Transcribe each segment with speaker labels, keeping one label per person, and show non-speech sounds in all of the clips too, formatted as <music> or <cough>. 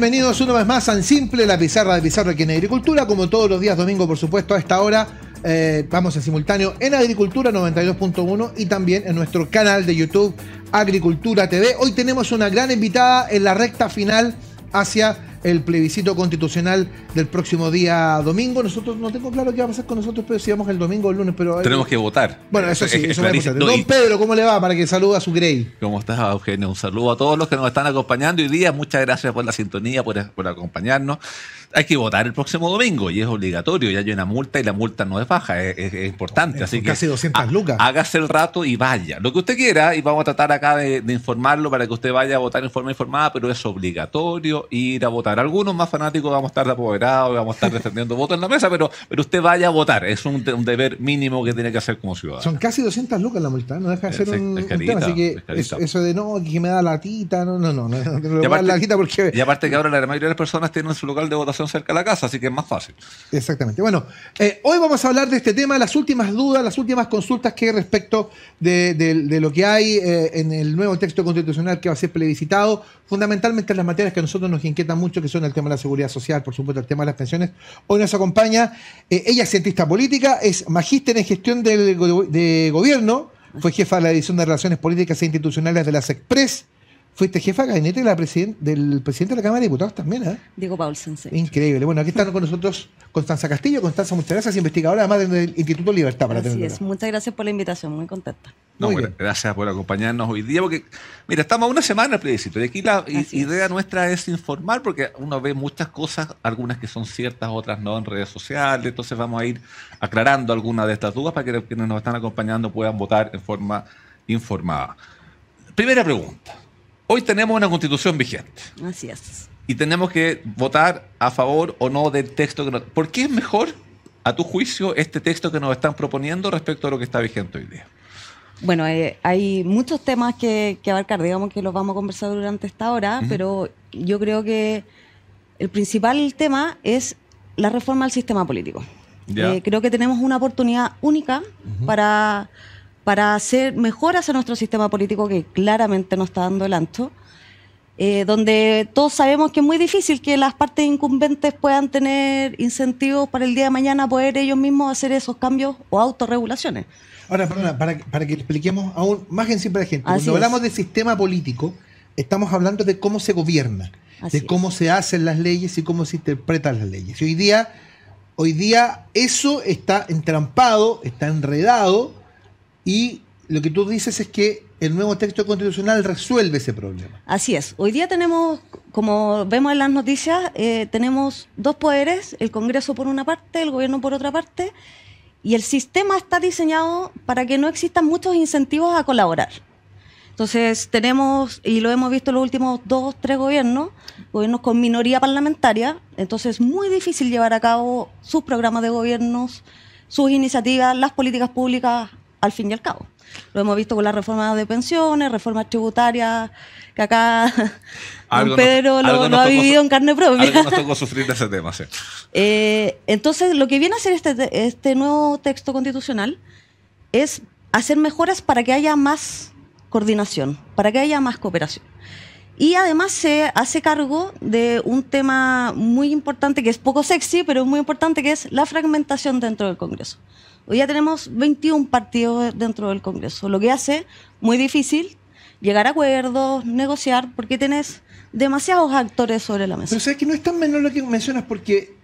Speaker 1: bienvenidos una vez más a Simple, la pizarra de Pizarra aquí en Agricultura. Como todos los días domingo, por supuesto, a esta hora eh, vamos en simultáneo en Agricultura 92.1 y también en nuestro canal de YouTube Agricultura TV. Hoy tenemos una gran invitada en la recta final hacia el plebiscito constitucional del próximo día domingo. Nosotros no tengo claro qué va a pasar con nosotros, pero si vamos el domingo o el lunes, pero... Eh, Tenemos que
Speaker 2: votar. Bueno, eso sí, eh, eso eh, es Don Pedro, ¿cómo le va? Para que saluda a su Grey. ¿Cómo estás, Eugenio? Un saludo a todos los que nos están acompañando hoy día. Muchas gracias por la sintonía, por, por acompañarnos hay que votar el próximo domingo y es obligatorio. Ya hay una multa y la multa no es baja, es, importante. Así casi 200 lucas. Hágase el rato y vaya. Lo que usted quiera y vamos a tratar acá de, informarlo para que usted vaya a votar en forma informada, pero es obligatorio ir a votar. Algunos más fanáticos vamos a estar apoderados, vamos a estar defendiendo votos en la mesa, pero, pero usted vaya a votar. Es un, deber mínimo que tiene que hacer como ciudadano. Son
Speaker 1: casi 200 lucas la multa, no deja de ser un, Así que eso de no, que me da latita, no, no, no. no,
Speaker 2: y aparte que ahora la mayoría de las personas tienen su local de votación cerca de la casa, así que es más fácil.
Speaker 1: Exactamente. Bueno, eh, hoy vamos a hablar de este tema, las últimas dudas, las últimas consultas que hay respecto de, lo que hay eh, en el nuevo texto constitucional que va a ser plebiscitado, fundamentalmente las materias que a nosotros nos inquietan mucho, que son el tema de la seguridad social, por supuesto, el tema de las pensiones. Hoy nos acompaña, eh, ella es cientista política, es magíster en gestión de gobierno, fue jefa de la División de Relaciones Políticas e Institucionales de las Express Fuiste jefa de gabinete la del presidente de la Cámara de Diputados también, ¿eh?
Speaker 3: Diego Paulsen,
Speaker 1: Increíble. Bueno, aquí están con nosotros Constanza Castillo. Constanza, muchas gracias, investigadora además del Instituto Libertad para Así es,
Speaker 3: muchas gracias por la invitación, muy contenta.
Speaker 2: gracias por acompañarnos hoy día, porque, mira, estamos a una semana al plebiscito y aquí la idea nuestra es informar, porque uno ve muchas cosas, algunas que son ciertas, otras no en redes sociales, entonces vamos a ir aclarando algunas de estas dudas para que quienes nos están acompañando puedan votar en forma informada. Primera pregunta. Hoy tenemos una constitución vigente.
Speaker 3: Así es.
Speaker 2: Y tenemos que votar a favor o no del texto que nos... ¿Por qué es mejor, a tu juicio, este texto que nos están proponiendo respecto a lo que está vigente hoy día?
Speaker 3: Bueno, eh, hay muchos temas que, abarcar, digamos que los vamos a conversar durante esta hora, pero yo creo que el principal tema es la reforma al sistema político. Eh, creo que tenemos una oportunidad única para para hacer mejoras a nuestro sistema político que claramente no está dando el ancho, eh, donde todos sabemos que es muy difícil que las partes incumbentes puedan tener incentivos para el día de mañana poder ellos mismos hacer esos cambios o autorregulaciones.
Speaker 1: Ahora, para, para que expliquemos aún más en simple la gente, cuando hablamos de sistema político, estamos hablando de cómo se gobierna, de cómo se hacen las leyes y cómo se interpretan las leyes. Y hoy día, hoy día eso está entrampado, está enredado y lo que tú dices es que el nuevo texto constitucional resuelve ese problema.
Speaker 3: Así es. Hoy día tenemos, como vemos en las noticias, eh, tenemos dos poderes, el Congreso por una parte, el gobierno por otra parte, y el sistema está diseñado para que no existan muchos incentivos a colaborar. Entonces tenemos, y lo hemos visto en los últimos dos, tres gobiernos, gobiernos con minoría parlamentaria, entonces es muy difícil llevar a cabo sus programas de gobiernos, sus iniciativas, las políticas públicas al fin y al cabo. Lo hemos visto con la reforma de pensiones, reformas tributarias, que acá <laughs> don Pedro lo, ha vivido en carne propia. Algo nos tocó
Speaker 2: sufrir de ese tema, sí. <laughs>
Speaker 3: Eh, entonces, lo que viene a hacer este, este nuevo texto constitucional es hacer mejoras para que haya más coordinación, para que haya más cooperación. Y además se hace cargo de un tema muy importante que es poco sexy, pero muy importante, que es la fragmentación dentro del Congreso. Hoy ya tenemos 21 partidos dentro del Congreso, lo que hace muy difícil llegar a acuerdos, negociar, porque tenés demasiados actores sobre la mesa. Pero sabes que no es tan menor lo que mencionas, porque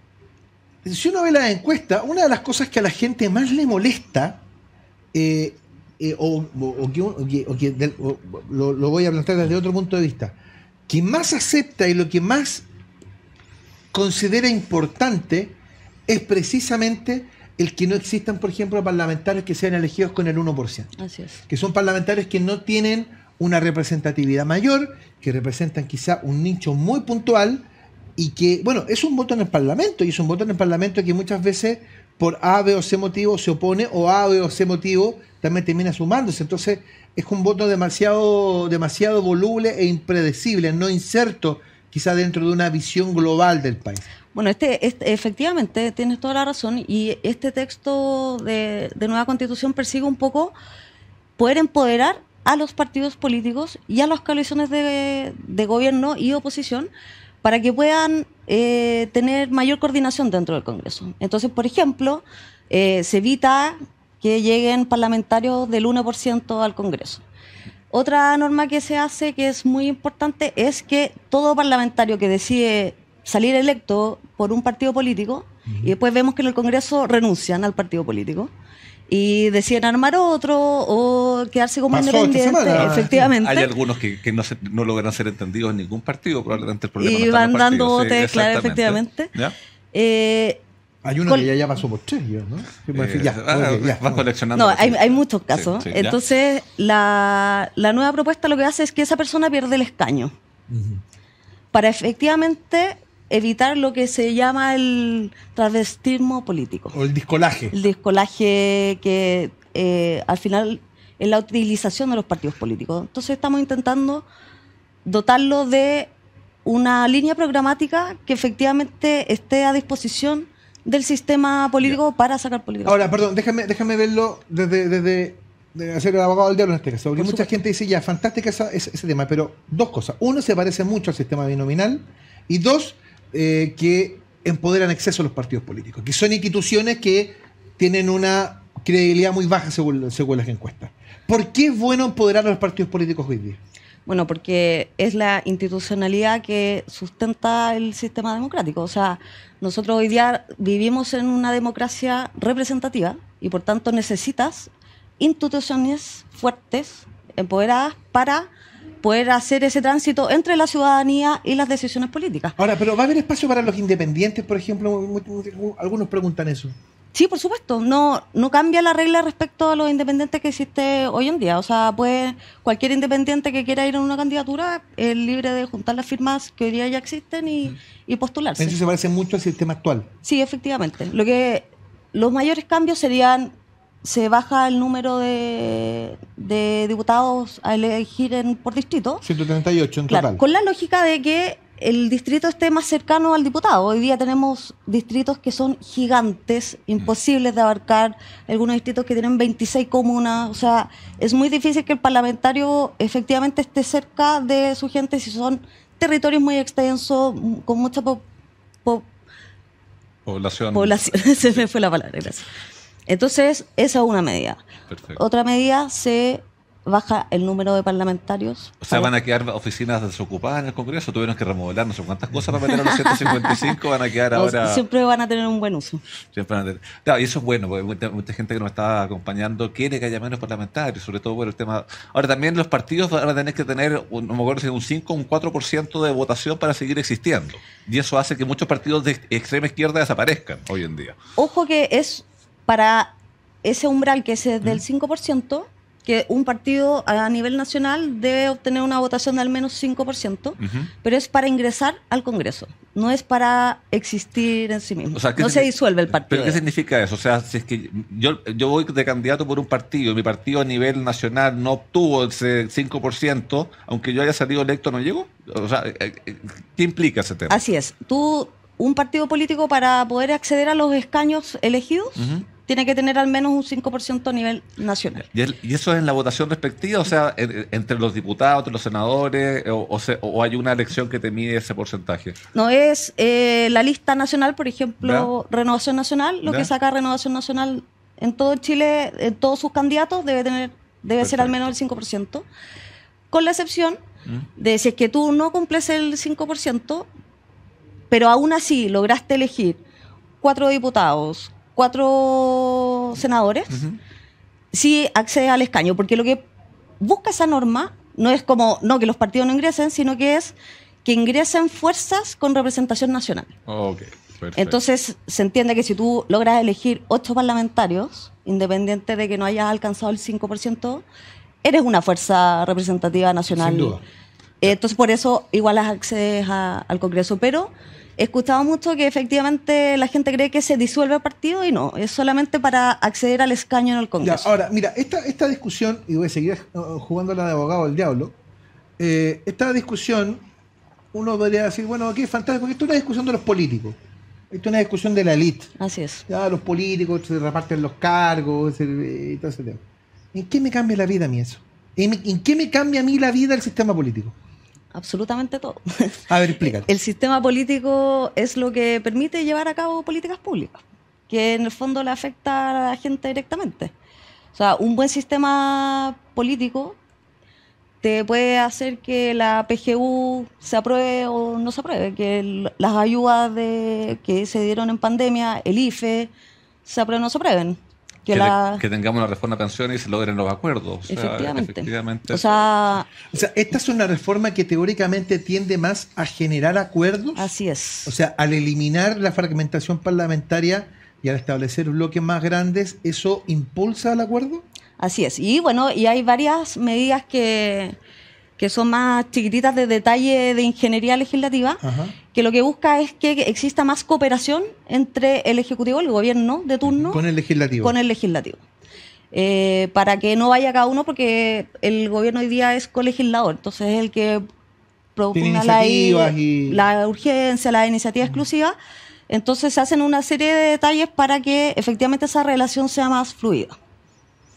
Speaker 3: si uno ve la encuesta,
Speaker 1: una de las cosas que a la gente más le molesta, o, lo, lo, voy a plantear desde otro punto de vista, que más acepta y lo que más considera importante es precisamente el que no existan, por ejemplo, parlamentarios que sean elegidos con el 1%. Así es. Que son parlamentarios que no tienen una representatividad mayor, que representan quizá un nicho muy puntual y que, bueno, es un voto en el Parlamento y es un voto en el Parlamento que muchas veces por A, B o C motivo se opone o A, B o C motivo también termina sumándose. Entonces es un voto demasiado, demasiado voluble e impredecible, no inserto quizá dentro de una visión global del país.
Speaker 3: Bueno, este, este, efectivamente tienes toda la razón y este texto de, nueva constitución persigue un poco poder empoderar a los partidos políticos y a las coaliciones de, gobierno y oposición para que puedan eh, tener mayor coordinación dentro del Congreso. Entonces, por ejemplo, eh, se evita que lleguen parlamentarios del 1% al Congreso. Otra norma que se hace que es muy importante es que todo parlamentario que decide salir electo por un partido político y después vemos que en el Congreso renuncian al partido político y deciden armar otro o quedarse como independiente. Ah, efectivamente. Hay
Speaker 2: algunos que, no, logran ser entendidos en ningún partido, probablemente el
Speaker 3: problema Y van dando votos, claro, efectivamente. Eh,
Speaker 1: hay uno que ya, ya, pasó por tres, ¿no? Pues, eh, ya, ah, coleccionando. No, hay, muchos casos. Entonces,
Speaker 3: la, nueva propuesta lo que hace es que esa persona pierde el escaño. Para efectivamente evitar lo que se llama el travestismo político.
Speaker 1: O el discolaje. El
Speaker 3: discolaje que eh, al final es la utilización de los partidos políticos. Entonces estamos intentando dotarlo de una línea programática que efectivamente esté a disposición del sistema político para sacar políticos.
Speaker 1: Ahora, perdón, déjame, déjame verlo desde, desde, hacer el abogado del diablo en este caso. Porque mucha gente dice, ya, fantástica ese, ese tema, pero dos cosas. Uno, se parece mucho al sistema binominal y dos, eh, que empoderan exceso a los partidos políticos, que son instituciones que tienen una credibilidad muy baja según, según las encuestas. ¿Por qué es bueno empoderar a los partidos políticos hoy día?
Speaker 3: Bueno, porque es la institucionalidad que sustenta el sistema democrático. O sea, nosotros hoy día vivimos en una democracia representativa y por tanto necesitas instituciones fuertes, empoderadas, para poder hacer ese tránsito entre la ciudadanía y las decisiones políticas. Ahora, pero ¿va a haber espacio para los independientes, por ejemplo? Algunos preguntan eso. Sí, por supuesto, no, no cambia la regla respecto a los independientes que existe hoy en día. O sea, pues cualquier independiente que quiera ir a una candidatura es libre de juntar las firmas que hoy día ya existen y, y postularse. Eso se
Speaker 1: parece mucho al sistema actual.
Speaker 3: Sí, efectivamente. Lo que los mayores cambios serían se baja el número de, de diputados a elegir en, por distrito.
Speaker 1: 138 en total. Claro,
Speaker 3: con la lógica de que el distrito esté más cercano al diputado. Hoy día tenemos distritos que son gigantes, mm. imposibles de abarcar, algunos distritos que tienen 26 comunas, o sea, es muy difícil que el parlamentario efectivamente esté cerca de su gente si son territorios muy extensos, con mucha población. población. <laughs> Se me fue la palabra, gracias. Entonces, esa es una medida. Perfecto. Otra medida se baja el número de parlamentarios.
Speaker 2: O sea, van a quedar oficinas desocupadas en el Congreso, tuvieron que remodelar no sé cuántas cosas para meter a los 155, <laughs> van a quedar ahora... Siempre
Speaker 3: van a tener un buen uso.
Speaker 2: y eso es bueno, porque mucha, gente que nos está acompañando quiere que haya menos parlamentarios, sobre todo por el tema... Ahora, también los partidos van a tener que tener, no me acuerdo si un 5 o un 4% de votación para seguir existiendo. Y eso hace que muchos partidos de extrema izquierda desaparezcan hoy en día.
Speaker 3: Ojo que es para ese umbral que es del 5%, mm. que un partido a nivel nacional debe obtener una votación de al menos 5%, pero es para ingresar al Congreso, no es para existir en sí mismo. no se disuelve el partido. ¿Pero qué significa
Speaker 2: eso? O sea, si es que yo, yo voy de candidato por un partido y mi partido a nivel nacional no obtuvo ese 5%, aunque yo haya salido electo, no llego. O sea, eh, eh, ¿qué implica ese tema?
Speaker 3: Así es. Tú, un partido político para poder acceder a los escaños elegidos tiene que tener al menos un 5% a nivel nacional.
Speaker 2: ¿Y, eso es en la votación respectiva? O sea, entre los diputados, entre los senadores, eh, o, hay una elección que te mide ese porcentaje?
Speaker 3: No, es eh, la lista nacional, por ejemplo, Renovación Nacional, lo que saca Renovación Nacional en todo Chile, en todos sus candidatos, debe, tener, debe ser al menos el 5%, con la excepción ¿Mm? de si es que tú no cumples el 5%, pero aún así lograste elegir cuatro diputados, cuatro senadores, sí accede al escaño, porque lo que busca esa norma no es como, no, que los partidos no ingresen, sino que es que ingresen fuerzas con representación nacional. Entonces se entiende que si tú logras elegir ocho parlamentarios, independiente de que no hayas alcanzado el 5%, eres una fuerza representativa nacional. Sin duda. Eh, entonces por eso igual accedes al Congreso, pero he escuchado mucho que efectivamente la gente cree que se disuelve el partido y no, es solamente para acceder al escaño en el Congreso. ahora,
Speaker 1: mira, esta, esta discusión, y voy a seguir eh, jugando la de abogado del diablo, eh, esta discusión, uno podría decir, bueno, aquí es fantástico, porque esto es una discusión de los políticos. Esto es una discusión de la élite. Así es. Ya, los políticos se reparten los cargos y todo ese tema. ¿En qué me cambia la vida a mí eso?
Speaker 3: ¿En qué me cambia a mí la vida el sistema político? absolutamente todo. <laughs>
Speaker 4: A ver, explícate.
Speaker 3: El sistema político es lo que permite llevar a cabo políticas públicas, que en el fondo le afecta a la gente directamente. O sea, un buen sistema político te puede hacer que la PGU se apruebe o no se apruebe, que las ayudas que se dieron en pandemia, el IFE, se aprueben o no se aprueben. Que,
Speaker 2: tengamos la... reforma de pensiones y se logren los acuerdos. efectivamente.
Speaker 1: O, sea, o, sea, esta es una reforma que teóricamente tiende más a generar acuerdos. Así es. O sea, al eliminar la fragmentación parlamentaria y al establecer
Speaker 3: bloques más grandes, ¿eso impulsa el acuerdo? Así es. Y bueno, y hay varias medidas que, que son más chiquititas de detalle de ingeniería legislativa, que lo que busca es que exista más cooperación entre el Ejecutivo, el gobierno de turno. Con el legislativo. Con el legislativo. Eh, para que no vaya cada uno, porque el gobierno hoy día es colegislador, entonces es el que propone la, y... la urgencia, la iniciativa exclusiva. Entonces se hacen una serie de detalles para que efectivamente esa relación sea más fluida.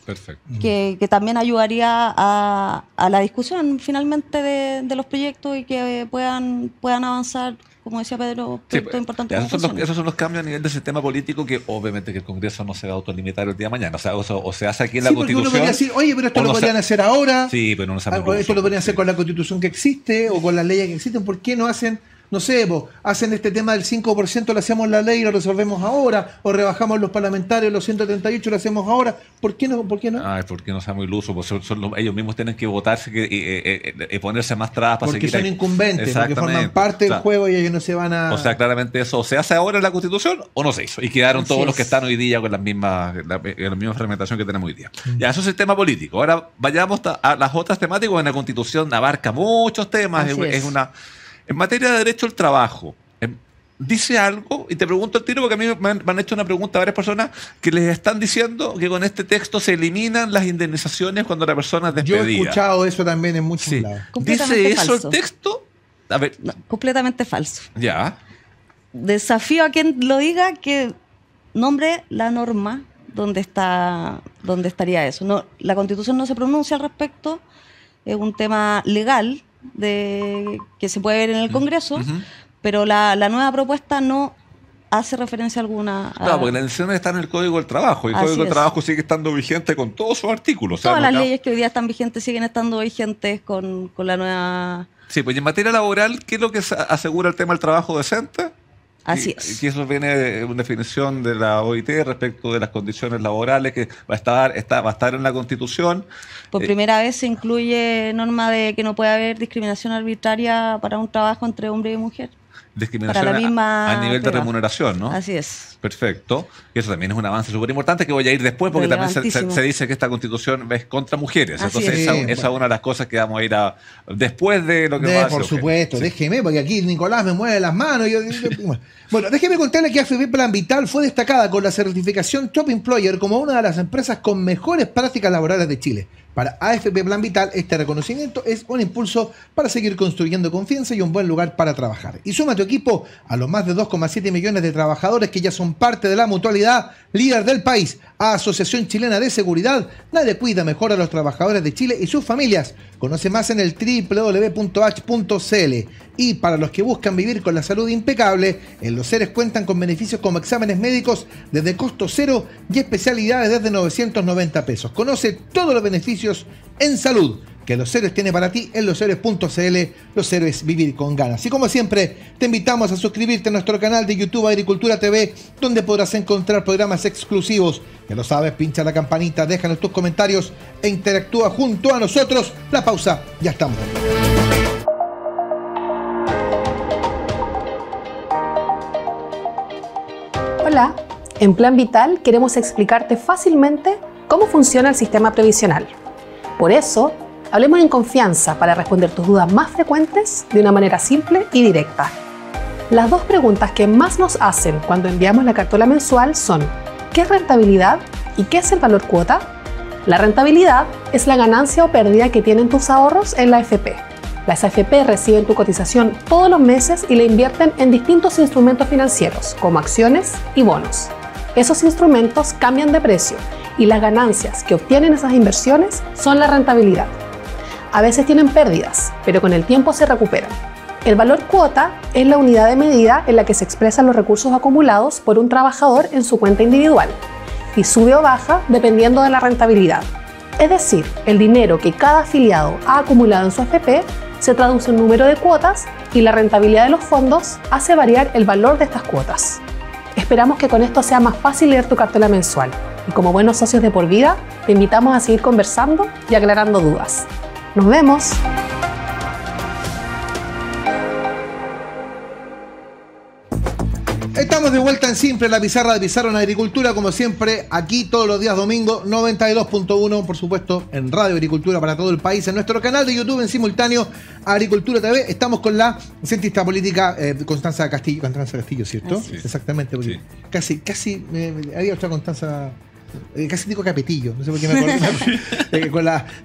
Speaker 3: Perfecto. Que, que también ayudaría a, la discusión finalmente de, los proyectos y que puedan, puedan avanzar, como decía Pedro, sí, pues, importantes. Esos son,
Speaker 2: los, cambios a nivel del sistema político que obviamente que el Congreso no se va a autolimitar el día de mañana. O sea, se hace aquí en la sí, Constitución. Uno decir, oye, pero esto lo podrían
Speaker 3: hacer
Speaker 1: ahora.
Speaker 2: Sí, pero no se ah, Esto lo
Speaker 1: podrían hacer con la Constitución que existe o con las leyes que existen. ¿Por qué no hacen no sé, vos, hacen este tema del 5%, lo hacemos la ley y lo resolvemos ahora, o rebajamos los parlamentarios, los 138, lo hacemos ahora. ¿Por qué no? ¿Por qué no? Ay,
Speaker 2: ah, porque no sea muy iluso, pues ellos mismos tienen que votarse y, eh, eh, eh, ponerse más trabas para Porque son incumbentes, porque forman parte del
Speaker 1: juego y ellos no se van a. O sea,
Speaker 2: claramente eso, se hace ahora en la Constitución o no se hizo. Y quedaron todos los que están hoy día con las mismas, la, misma fragmentación que tenemos hoy día. Mm. Ya, eso es el tema político. Ahora vayamos a las otras temáticas. En la Constitución abarca muchos temas, es, una. En materia de derecho al trabajo, em, dice algo, y te pregunto el tiro porque a mí me han, hecho una pregunta a varias personas que les están diciendo que con este texto se eliminan las indemnizaciones cuando la persona es despedida. Yo he
Speaker 1: escuchado eso también en muchos
Speaker 3: ¿Dice eso el texto? completamente falso. Ya. Desafío a quien lo diga que nombre la norma donde, está, donde estaría eso. No, la constitución no se pronuncia al respecto, es un tema legal de, que se puede ver en el Congreso, pero la, nueva propuesta no hace referencia alguna. A... Claro,
Speaker 2: porque la decisión está en el Código del Trabajo y el Código del Trabajo sigue estando vigente con todos sus artículos. Todas las leyes
Speaker 3: que hoy día están vigentes siguen estando vigentes con, con la nueva...
Speaker 2: Sí, pues en materia laboral, ¿qué es lo que asegura el tema del trabajo decente? Así es. Y eso viene de una definición de la OIT respecto de las condiciones laborales que va a estar, va a estar en la Constitución. Por eh, primera
Speaker 3: vez se incluye norma de que no puede haber discriminación arbitraria para un trabajo entre hombre y mujer.
Speaker 2: Discriminación a, nivel de remuneración, ¿no? Así es. Perfecto. Y eso también es un avance súper importante que voy a ir después porque también se, dice que esta constitución es contra mujeres. Entonces, esa, es una de las cosas que vamos a ir a. después de lo que va a Por supuesto,
Speaker 1: déjeme, porque aquí Nicolás me mueve las manos. Y yo bueno, déjeme contarle que AFP Plan Vital fue destacada con la certificación Top Employer como una de las empresas con mejores prácticas laborales de Chile. Para AFP Plan Vital, este reconocimiento es un impulso para seguir construyendo confianza y un buen lugar para trabajar. Y suma tu equipo a los más de 2,7 millones de trabajadores que ya son parte de la mutualidad líder del país. Asociación Chilena de Seguridad, nadie cuida mejor a los trabajadores de Chile y sus familias. Conoce más en el www.h.cl. Y para los que buscan vivir con la salud impecable, el los seres cuentan con beneficios como exámenes médicos desde costo cero y especialidades desde 990 pesos. Conoce todos los beneficios en salud que Los Héroes tiene para ti en loshéroes.cl. Los Héroes Vivir con Ganas. Y como siempre, te invitamos a suscribirte a nuestro canal de YouTube Agricultura TV, donde podrás encontrar programas exclusivos. Ya lo sabes, pincha la campanita, déjanos tus comentarios e interactúa junto a nosotros. La pausa, ya estamos.
Speaker 4: Hola, en Plan Vital queremos explicarte fácilmente cómo funciona el sistema previsional. Por eso, hablemos en confianza para responder tus dudas más frecuentes de una manera simple y directa. Las dos preguntas que más nos hacen cuando enviamos la cartola mensual son ¿qué es rentabilidad y qué es el valor cuota? La rentabilidad es la ganancia o pérdida que tienen tus ahorros en la FP las AFP reciben tu cotización todos los meses y la invierten en distintos instrumentos financieros, como acciones y bonos. Esos instrumentos cambian de precio y las ganancias que obtienen esas inversiones son la rentabilidad. A veces tienen pérdidas, pero con el tiempo se recuperan. El valor cuota es la unidad de medida en la que se expresan los recursos acumulados por un trabajador en su cuenta individual y sube o baja dependiendo de la rentabilidad. Es decir, el dinero que cada afiliado ha acumulado en su AFP se traduce en número de cuotas y la rentabilidad de los fondos hace variar el valor de estas cuotas. Esperamos que con esto sea más fácil leer tu cartela mensual y como buenos socios de por vida, te invitamos a seguir conversando y aclarando dudas. ¡Nos vemos!
Speaker 1: Estamos de vuelta en Simple, la pizarra de Pizarro en Agricultura, como siempre, aquí todos los días domingo, 92.1, por supuesto, en Radio Agricultura para todo el país, en nuestro canal de YouTube en simultáneo, Agricultura TV. Estamos con la cientista política eh, Constanza Castillo, Constanza Castillo, ¿cierto? Sí. Exactamente, casi, casi había otra Constanza eh, casi digo Capetillo, no sé por qué me acuerdo. <laughs> Eh,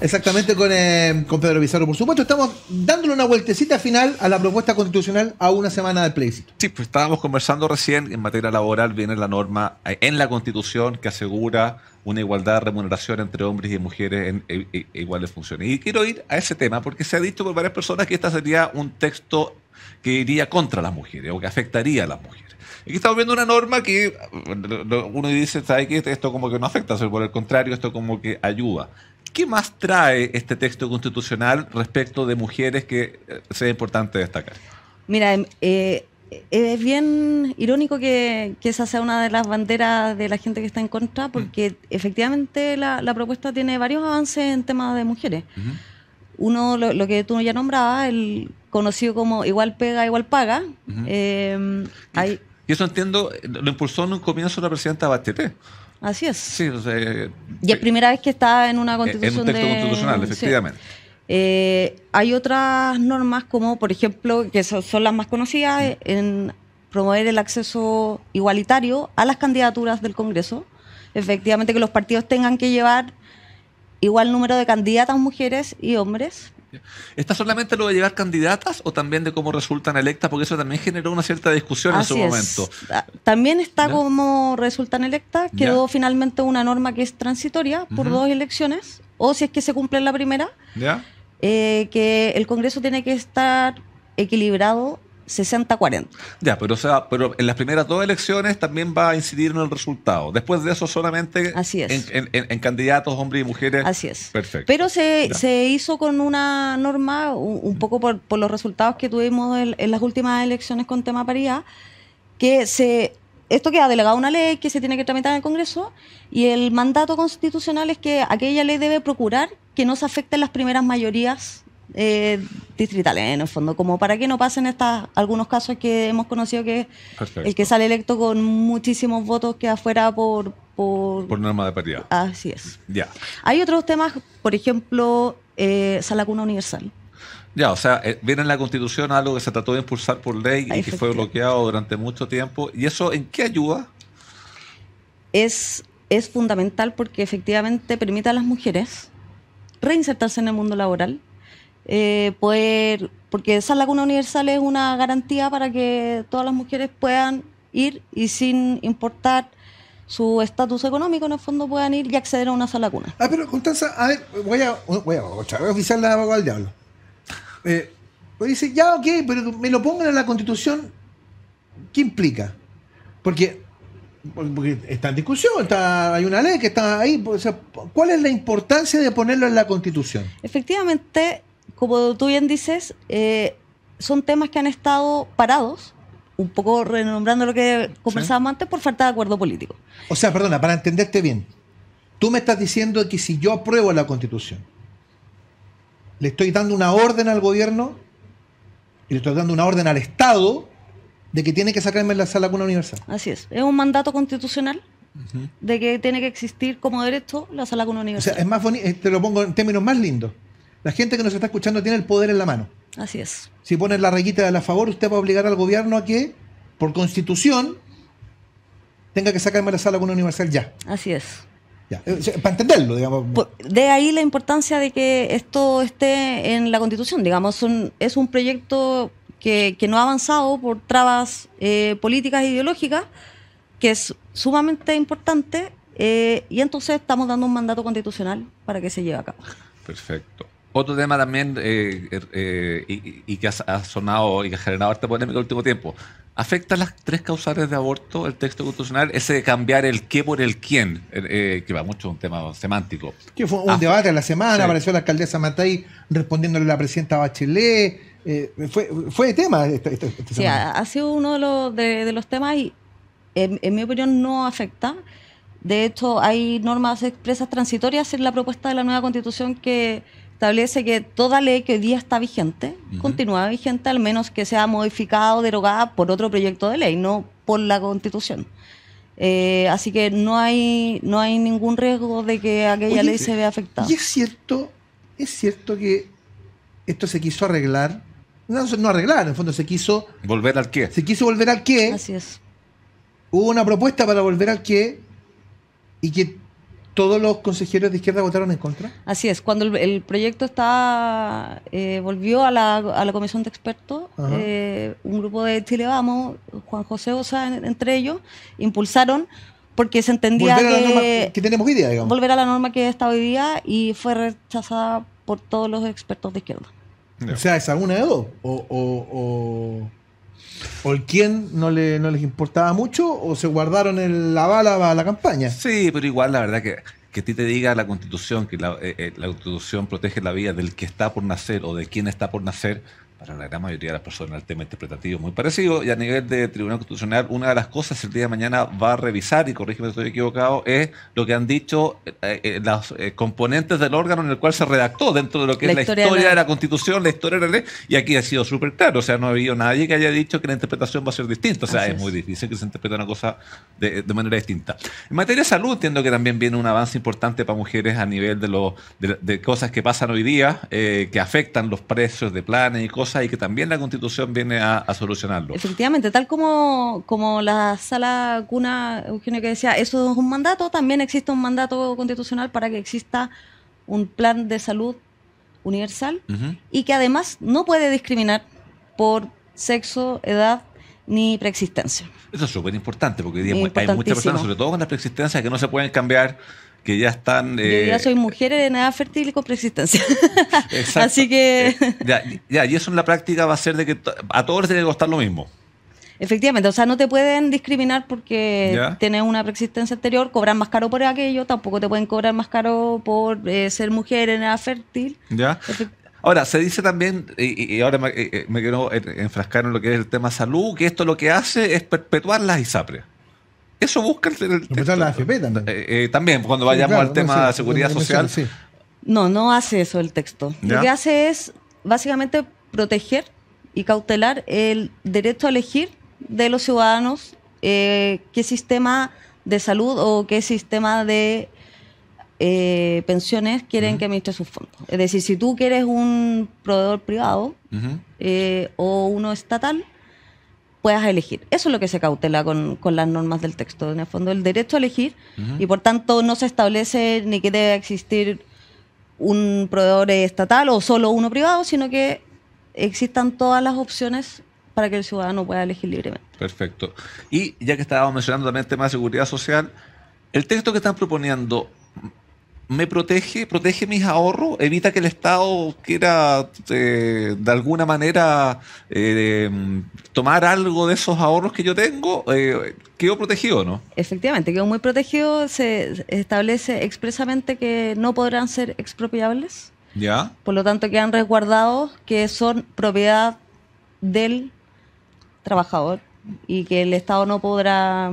Speaker 1: exactamente eh, con, Pedro Pizarro. Por supuesto, estamos dándole una vueltecita final a la propuesta constitucional a una
Speaker 2: semana del plebiscito. Sí, pues estábamos conversando recién, en materia laboral viene la norma en la Constitución que asegura una igualdad de remuneración entre hombres y mujeres en e, e, iguales funciones. Y quiero ir a ese tema porque se ha dicho por varias personas que este sería un texto que iría contra las mujeres o que afectaría a las mujeres. Aquí estamos viendo una norma que uno dice, Esto como que no afecta, por el contrario, esto como que ayuda. ¿Qué más trae este texto constitucional respecto de mujeres que eh, sea importante destacar?
Speaker 3: Mira, em, eh, es bien irónico que, esa sea una de las banderas de la gente que está en contra, mm. porque efectivamente la, propuesta tiene varios avances en temas de mujeres. Uno, lo, que tú ya nombrabas, el conocido como igual pega, igual paga. Em, hay,
Speaker 2: y eso entiendo, lo impulsó en un comienzo la presidenta Bachelet.
Speaker 3: Así es. Sí, y es eh, primera vez que está en una constitución. En un texto constitucional, efectivamente. Eh, hay otras normas como, por ejemplo, que son las más conocidas, en promover el acceso igualitario a las candidaturas del Congreso. Efectivamente, que los partidos tengan que llevar igual número de candidatas mujeres y hombres
Speaker 2: ¿está solamente lo de llevar candidatas o también de cómo resultan electas? Porque eso también generó una cierta discusión en su momento. Ah,
Speaker 3: también está como cómo resultan electas. Quedó finalmente una norma que es transitoria por dos elecciones, o si es que se cumple en la primera, eh, que el Congreso tiene que estar equilibrado 60-40.
Speaker 2: Ya, pero, sea, pero en las primeras dos elecciones también va a incidir en el resultado. Después de eso solamente en, candidatos, hombres y mujeres. Así es. Perfecto. Pero se,
Speaker 3: hizo con una norma, un, poco por, los resultados que tuvimos en, las últimas elecciones con tema paridad, que se... Esto queda delegado una ley que se tiene que tramitar en el Congreso y el mandato constitucional es que aquella ley debe procurar que no se afecten las primeras mayorías eh, distritales, en el fondo, como para que no pasen estas algunos casos que hemos conocido que el que sale electo con muchísimos votos que afuera por, por... Por
Speaker 2: norma de paridad.
Speaker 3: Así es. Ya. Hay otros temas, por ejemplo, eh, sala universal.
Speaker 2: Ya, o sea, eh, viene en la Constitución algo que se trató de impulsar por ley y que fue bloqueado durante mucho tiempo. ¿Y eso en qué ayuda?
Speaker 3: Es, es fundamental porque efectivamente permite a las mujeres reinsertarse en el mundo laboral, eh, poder, porque esa laguna universal es una garantía para que todas las mujeres puedan ir y sin importar su estatus económico en el fondo puedan ir y acceder a una sala cuna. Ah, pero Constanza, a ver, voy a,
Speaker 1: voy a, la abogada al diablo. Eh,
Speaker 3: pues dice, ya ok, pero me lo pongan en la constitución,
Speaker 1: ¿qué implica? Porque, porque está en discusión,
Speaker 3: está, hay una ley que está ahí. ¿Cuál es la importancia de ponerlo en la constitución? Efectivamente, como tú bien dices, eh, son temas que han estado parados, un poco renombrando lo que conversábamos antes, por falta de acuerdo político.
Speaker 1: O sea, perdona, para entenderte bien, tú me estás diciendo que si yo apruebo la constitución, le estoy dando una orden al gobierno y le estoy dando una orden al Estado de que tiene que sacarme la sala cuna universal.
Speaker 3: Así es, es un mandato constitucional de que tiene que existir como derecho la sala cuna universal. O sea,
Speaker 1: es más bonito, eh, te lo pongo en términos más lindos. La gente que nos está escuchando tiene el poder en la mano. Así es. Si ponen la requita de la favor, usted va a obligar al gobierno a que, por constitución, tenga que sacarme la sala con una universal ya. Así es. Eh, para entenderlo, digamos.
Speaker 3: de ahí la importancia de que esto esté en la Constitución, digamos, es un proyecto que, no ha avanzado por trabas eh, políticas e ideológicas, que es sumamente importante, eh, y entonces estamos dando un mandato constitucional para que se lleve a cabo.
Speaker 2: Perfecto. Otro tema también eh, er, eh, y, que ha, sonado y que ha generado harta polémica en el último tiempo. ¿Afecta las tres causales de aborto el texto constitucional ese de cambiar el qué por el quién? Er, eh, que va mucho un tema semántico.
Speaker 1: Que fue un ah, debate en la semana, apareció la alcaldesa Matai respondiéndole a la presidenta Bachelet. fue, fue tema este, este, este sí, ha
Speaker 3: sido uno de los, los temas y en, en mi opinión no afecta. De hecho, hay normas expresas transitorias en la propuesta de la nueva constitución que establece que toda ley que hoy día está vigente, continúa vigente, al menos que sea modificada o derogada por otro proyecto de ley, no por la Constitución. Eh, así que no hay, no hay ningún riesgo de que aquella ley se vea afectada. Y es cierto, es cierto que
Speaker 1: esto se quiso arreglar, no, no arreglar, en fondo se quiso...
Speaker 2: Volver al qué.
Speaker 1: Se quiso volver al qué. Así es. Hubo una propuesta para volver al qué y que todos los consejeros de izquierda votaron en contra.
Speaker 3: Así es, cuando el, proyecto está, eh, volvió a la, comisión de expertos, eh, un grupo de Chile Vamos, Juan José Osa entre ellos, impulsaron porque se entendía que, tenemos hoy digamos. Volver a la norma que está hoy día y fue rechazada por todos los expertos de izquierda.
Speaker 1: O sea, ¿es alguna de dos? o el quién no, le, no les importaba mucho o se guardaron la bala para la campaña?
Speaker 2: Sí, pero igual la verdad que que a ti te diga la constitución que la, eh, eh, la, constitución protege la vida del que está por nacer o de quien está por nacer, para la gran mayoría de las personas el tema interpretativo muy parecido y a nivel de Tribunal Constitucional una de las cosas el día de mañana va a revisar y corrígeme si estoy equivocado es lo que han dicho eh, eh, eh, los componentes del órgano en el cual se redactó dentro de lo que es la historia, de la Constitución, la historia de la ley y aquí ha sido súper claro, o sea, no ha habido nadie que haya dicho que la interpretación va a ser distinta, o sea, es, muy difícil que se interprete una cosa de, manera distinta. En materia de salud entiendo que también viene un avance importante para mujeres a nivel de, lo, de cosas que pasan hoy día, que afectan los precios de planes y cosas y que también la Constitución viene a, solucionarlo.
Speaker 3: Efectivamente, tal como, como la sala cuna, Eugenio, que decía, eso es un mandato, también existe un mandato constitucional para que exista un plan de salud universal y que además no puede discriminar por sexo, edad ni preexistencia.
Speaker 2: Eso es súper importante porque hay muchas personas, sobre todo con las preexistencias, que no se pueden cambiar que ya están... Yo ya eh, soy
Speaker 3: mujer en edad fértil y con preexistencia.
Speaker 2: <laughs> Así que... Eh, ya, y eso en la práctica va a ser de que a todos les tiene que costar lo mismo.
Speaker 3: Efectivamente, o sea, no te pueden discriminar porque tienes una preexistencia anterior, cobran más caro por aquello, tampoco te pueden cobrar más caro por eh, ser mujer en edad fértil.
Speaker 2: Ya. Ahora, se dice también, y, ahora me, me, quiero enfrascar en lo que es el tema salud, que esto lo que hace es perpetuar las ISAPRES. Eso busca el, el, la eh, eh, también. cuando vayamos al tema de seguridad social.
Speaker 3: No, no hace eso el texto. Lo que hace es básicamente proteger y cautelar el derecho a elegir de los ciudadanos eh, qué sistema de salud o qué sistema de pensiones quieren que administre sus fondos. Es decir, si tú quieres un proveedor privado o uno estatal, puedas elegir. Eso es lo que se cautela con, las normas del texto, en el fondo, el derecho a elegir, y por tanto no se establece ni que debe existir un proveedor estatal o solo uno privado, sino que existan todas las opciones para que el ciudadano pueda elegir libremente.
Speaker 2: Perfecto. Y ya que estábamos mencionando también el tema de seguridad social, el texto que están proponiendo me protege, protege mis ahorros, evita que el Estado quiera eh, de alguna manera eh, mm, tomar algo de esos ahorros que yo tengo, eh, quedo protegido, ¿no?
Speaker 3: Efectivamente, quedo muy protegido, se establece expresamente que no podrán ser expropiables. Ya. Por lo tanto, quedan resguardados que son propiedad del trabajador y que el Estado no podrá...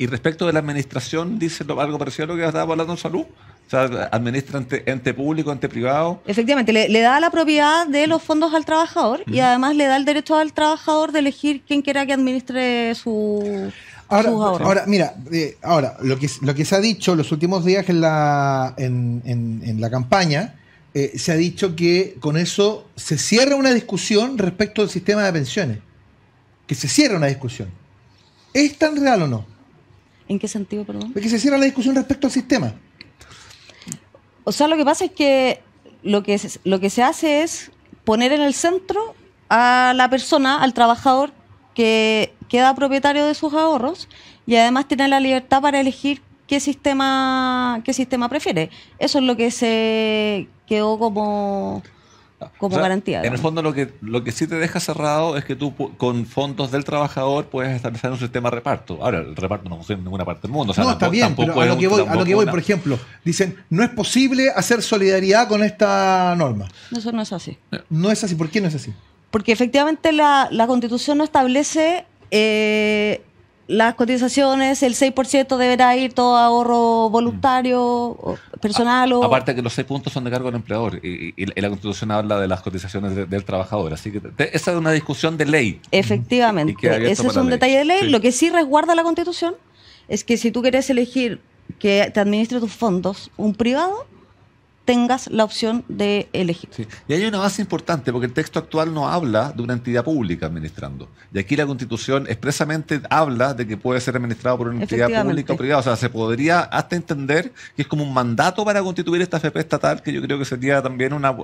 Speaker 2: Y respecto de la administración, dice algo parecido a lo que estaba hablando en salud. O sea, administra ante, público, ante privado.
Speaker 3: Efectivamente, le, da la propiedad de los fondos al trabajador y además le da el derecho al trabajador de elegir quién quiera que administre su... Ahora, ahora, mira,
Speaker 1: eh, ahora, lo que, lo que se ha dicho los últimos días en la, en, en, la campaña, eh, se ha dicho que con eso se cierra una discusión respecto al sistema de pensiones. Que se cierra una discusión. ¿Es tan real o no? ¿En qué sentido, perdón? Que se cierra la discusión
Speaker 3: respecto al sistema. O sea, lo que pasa es que lo que, lo que se hace es poner en el centro a la persona, al trabajador que queda propietario de sus ahorros y además tiene la libertad para elegir qué sistema, qué sistema prefiere. Eso es lo que se quedó como como garantía. En el
Speaker 2: fondo lo que, lo que sí te deja cerrado es que tú con fondos del trabajador puedes establecer un sistema de reparto. Ahora, el reparto no funciona en ninguna parte del mundo. no, está bien, a lo, que voy,
Speaker 1: a lo que voy, por ejemplo, dicen, no es posible hacer solidaridad con esta norma.
Speaker 3: Eso no es así.
Speaker 1: Eh. No es así, ¿por qué no es así?
Speaker 3: Porque efectivamente la, la constitución no establece... Eh, las cotizaciones, el 6% deberá ir todo ahorro mm. voluntario, personal. o...
Speaker 2: Aparte que los 6 puntos son de cargo del empleador y, la Constitución habla de las cotizaciones del trabajador. Así que esa es una discusión de ley.
Speaker 3: Efectivamente, ese es un detalle de ley. Lo que sí resguarda la Constitución es que si tú quieres elegir que te administre tus fondos un privado, tengas la opción de elegir.
Speaker 2: Y hay una base importante, porque el texto actual no habla de una entidad pública administrando. Y aquí la Constitución expresamente habla de que puede ser administrado por una entidad pública o privada. O sea, se podría hasta entender que es como un mandato para constituir esta FP estatal, que yo creo que sería también una...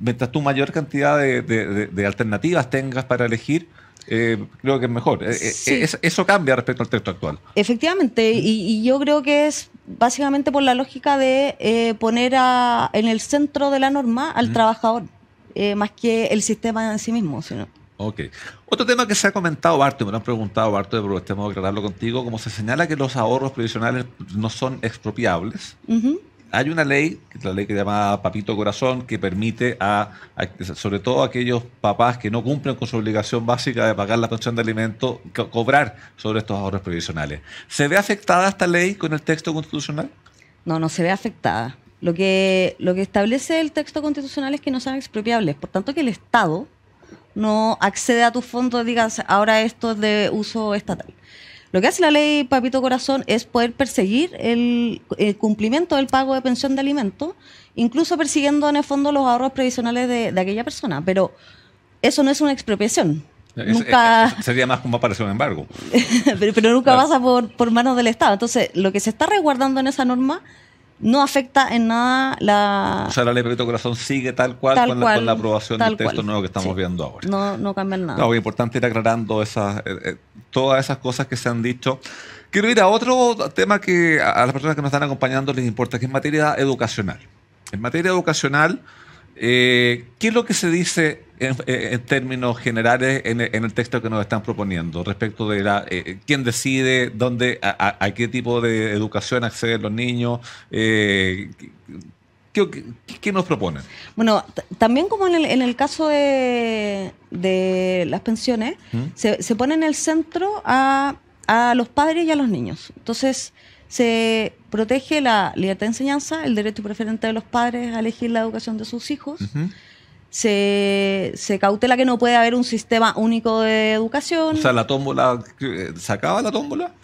Speaker 2: Mientras tú mayor cantidad de alternativas tengas para elegir, eh, creo que es mejor. Eh, eh, eso cambia respecto al texto actual.
Speaker 3: Efectivamente, y, yo creo que es básicamente por la lógica de poner en el centro de la norma al trabajador, más que el sistema en sí mismo. Sino.
Speaker 2: Ok. Otro tema que se ha comentado, Barto, me lo han preguntado, Barto, pero este modo de contigo, como se señala que los ahorros previsionales no son expropiables hay una ley, la ley que se llama Papito Corazón, que permite a, sobre todo a aquellos papás que no cumplen con su obligación básica de pagar la pensión de alimentos, cobrar sobre estos ahorros previsionales. ¿Se ve afectada esta ley con el texto constitucional?
Speaker 3: No, no se ve afectada. Lo que, lo que establece el texto constitucional es que no sean expropiables, por tanto que el Estado no accede a tus fondos, digas, ahora esto es de uso estatal. Lo que hace la ley Papito Corazón es poder perseguir el, cumplimiento del pago de pensión de alimentos, incluso persiguiendo en el fondo los ahorros previsionales de, aquella persona. Pero eso no es una expropiación. nunca...
Speaker 2: sería más como aparecer un embargo.
Speaker 3: <laughs> pero, nunca pasa por, por manos del Estado. Entonces, lo que se está resguardando en esa norma no afecta en nada la... O
Speaker 2: sea, la ley Corazón sigue tal cual, con, la, aprobación del texto nuevo que estamos viendo ahora.
Speaker 3: No, no cambia nada. No,
Speaker 2: es importante ir aclarando eh, eh, todas esas cosas que se han dicho. Quiero ir a otro tema que a las personas que nos están acompañando les importa, que es materia educacional. En materia educacional eh, ¿Qué es lo que se dice en, eh, términos generales en, el texto que nos están proponiendo respecto de la, eh, quién decide, dónde, a, qué tipo de educación acceden los niños? ¿qué, nos proponen?
Speaker 3: Bueno, también como en el, caso de, las pensiones, ¿Mm? se, pone en el centro a, a los padres y a los niños. Entonces, se protege la libertad de enseñanza, el derecho preferente de los padres a elegir la educación de sus hijos. Se, se, cautela que no puede haber un sistema único de educación. O sea,
Speaker 2: la tómbola, eh, ¿sacaba la tómbola?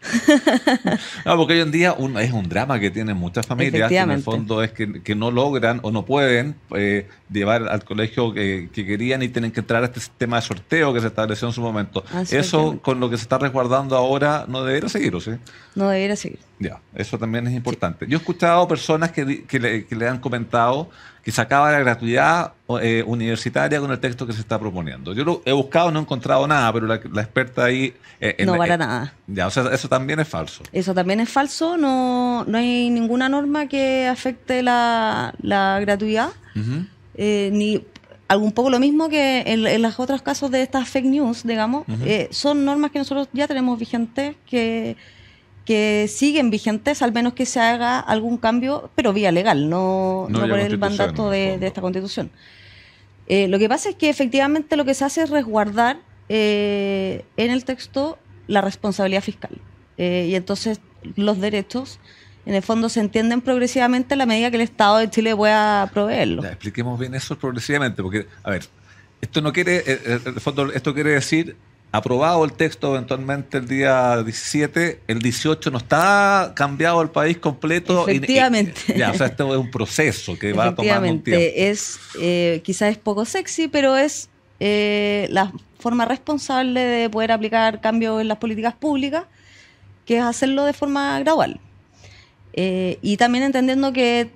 Speaker 2: <laughs> no, porque hoy en día es un drama que tienen muchas familias, que en el fondo es que, no logran o no pueden eh, llevar al colegio eh, que, querían y tienen que entrar a este sistema de sorteo que se estableció en su momento. Eso con lo que se está resguardando ahora no debería seguir, ¿o sí?
Speaker 3: No debería seguir.
Speaker 2: Ya, eso también es importante. Yo he escuchado personas que, que, le, han comentado que se acaba la gratuidad eh, universitaria con el texto que se está proponiendo. Yo he buscado, no he encontrado nada, pero la, experta ahí... Eh, no, para nada. Ya, o sea, eso también es falso.
Speaker 3: Eso también es falso, no, no hay ninguna norma que afecte la, gratuidad, eh, ni algún poco lo mismo que en, los otros casos de estas fake news, digamos, son normas que nosotros ya tenemos vigentes que que siguen vigentes, al menos que se haga algún cambio, pero vía legal, no, por el mandato de, esta constitución. Eh, lo que pasa es que efectivamente lo que se hace es resguardar eh, en el texto la responsabilidad fiscal. Eh, y entonces los derechos, en el fondo, se entienden progresivamente a la medida que el Estado de Chile pueda proveerlo. Ya,
Speaker 2: expliquemos bien eso progresivamente, porque, a ver, esto no quiere, esto quiere decir aprobado el texto eventualmente el día 17, el 18 no está cambiado el país completo. Efectivamente. ya, o sea, esto es un proceso que va a tomar un tiempo.
Speaker 3: Es, eh, quizás es poco sexy, pero es eh, la forma responsable de poder aplicar cambios en las políticas públicas, que es hacerlo de forma gradual. Eh, y también entendiendo que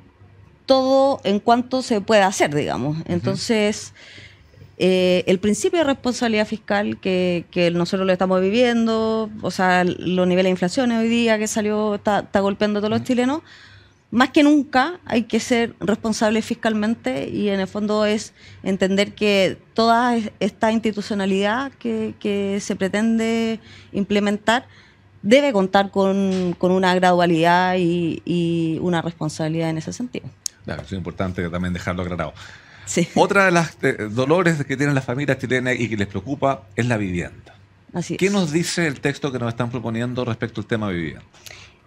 Speaker 3: todo en cuanto se pueda hacer, digamos. Entonces... Eh, el principio de responsabilidad fiscal que, nosotros lo estamos viviendo, o sea, los niveles de inflación hoy día que salió, está, golpeando a todos los mm. chilenos, más que nunca hay que ser responsable fiscalmente y en el fondo es entender que toda esta institucionalidad que, se pretende implementar debe contar con, una gradualidad y, y, una responsabilidad en ese sentido.
Speaker 2: Claro, es importante también dejarlo aclarado. Otra de las eh, dolores que tienen las familias chilenas y que les preocupa es la vivienda. ¿Qué nos dice el texto que nos están proponiendo respecto al tema vivienda?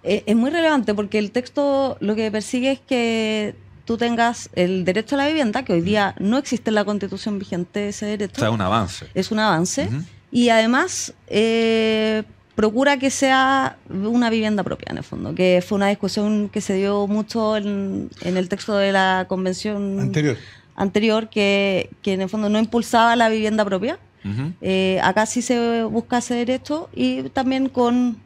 Speaker 3: Eh, es muy relevante porque el texto lo que persigue es que tú tengas el derecho a la vivienda, que hoy día mm. no existe en la constitución vigente ese derecho. O sea, es un avance. Es un avance. Y además eh, procura que sea una vivienda propia, en el fondo, que fue una discusión que se dio mucho en, en el texto de la convención anterior anterior que, en el fondo no impulsaba la vivienda propia. Eh, acá sí se busca hacer esto y también con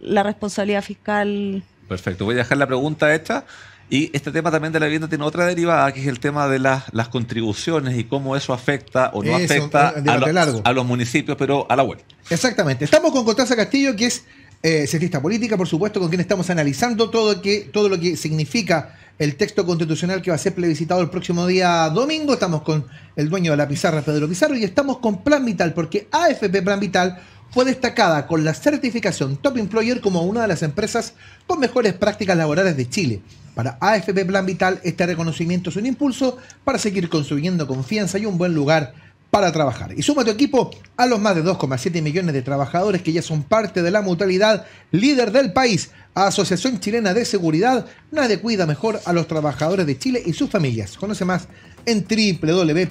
Speaker 3: la responsabilidad fiscal.
Speaker 2: Perfecto, voy a dejar la pregunta hecha. Y este tema también de la vivienda tiene otra derivada, que es el tema de las, las contribuciones y cómo eso afecta o no afecta a, a, los municipios, pero a la web.
Speaker 1: Exactamente. Estamos con Constanza Castillo, que es eh, Política, por supuesto, con quien estamos analizando todo, que, todo lo que significa el texto constitucional que va a ser plebiscitado el próximo día domingo. Estamos con el dueño de la pizarra, Pedro Pizarro, y estamos con Plan Vital, porque AFP Plan Vital fue destacada con la certificación Top Employer como una de las empresas con mejores prácticas laborales de Chile. Para AFP Plan Vital, este reconocimiento es un impulso para seguir construyendo confianza y un buen lugar para trabajar. Y suma tu equipo a los más de 2,7 millones de trabajadores que ya son parte de la mutualidad líder del país. Asociación Chilena de Seguridad, nadie cuida mejor a los trabajadores de Chile y sus familias. Conoce más en www.h.cl.